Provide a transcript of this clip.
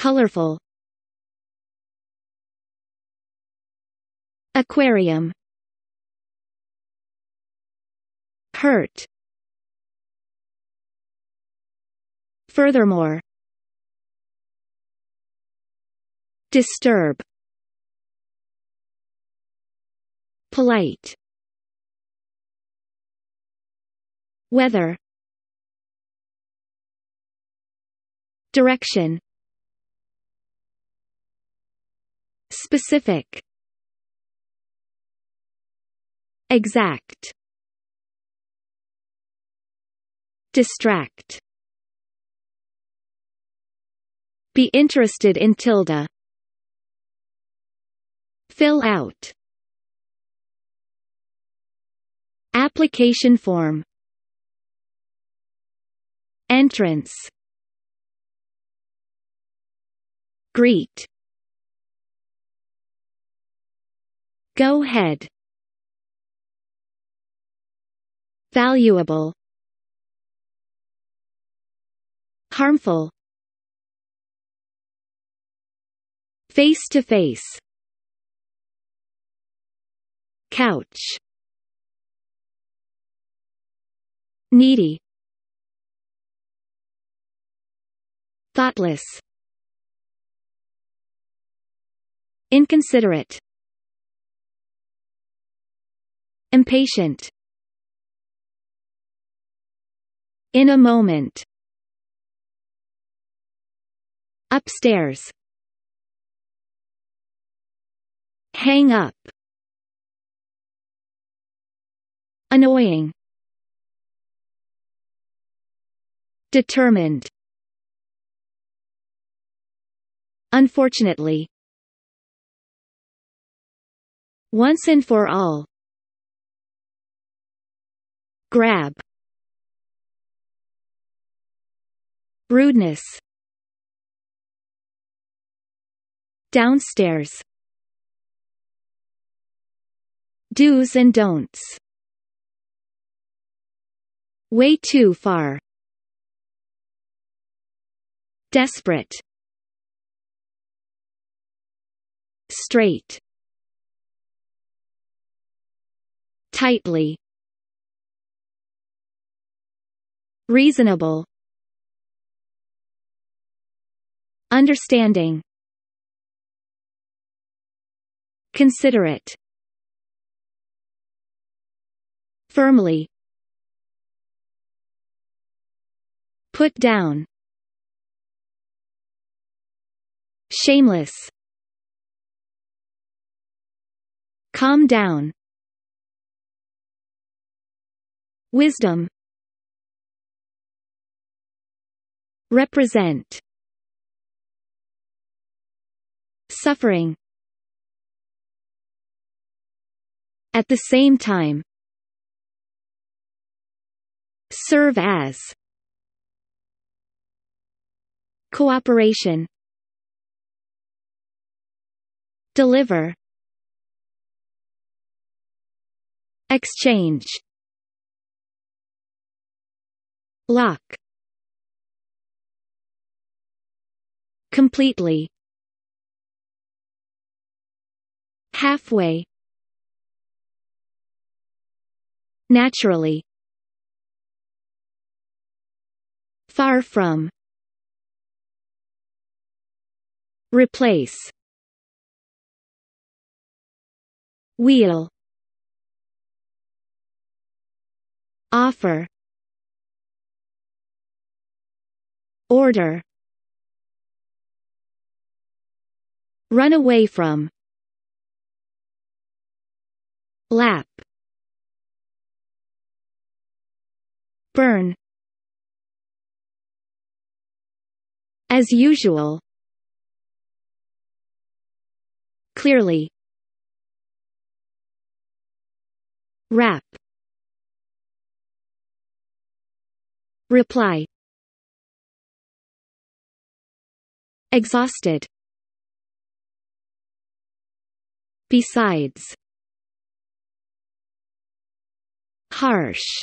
Colorful Aquarium Hurt Furthermore Disturb Polite Weather Direction Specific Exact Distract Be interested in tilde Fill out Application form Entrance Greet Go ahead. Valuable Harmful Face-to-face Couch Needy Thoughtless Inconsiderate Impatient In a moment Upstairs Hang up Annoying Determined Unfortunately Once and for all grab rudeness downstairs do's and don'ts way too far desperate straight tightly Reasonable Understanding Considerate Firmly Put down Shameless Calm down Wisdom Represent Suffering At the same time Serve as Cooperation Deliver Exchange Lock Completely Halfway Naturally Far from Replace Wheel Offer Order Run away from Lap Burn As usual Clearly Wrap. Reply Exhausted Besides harsh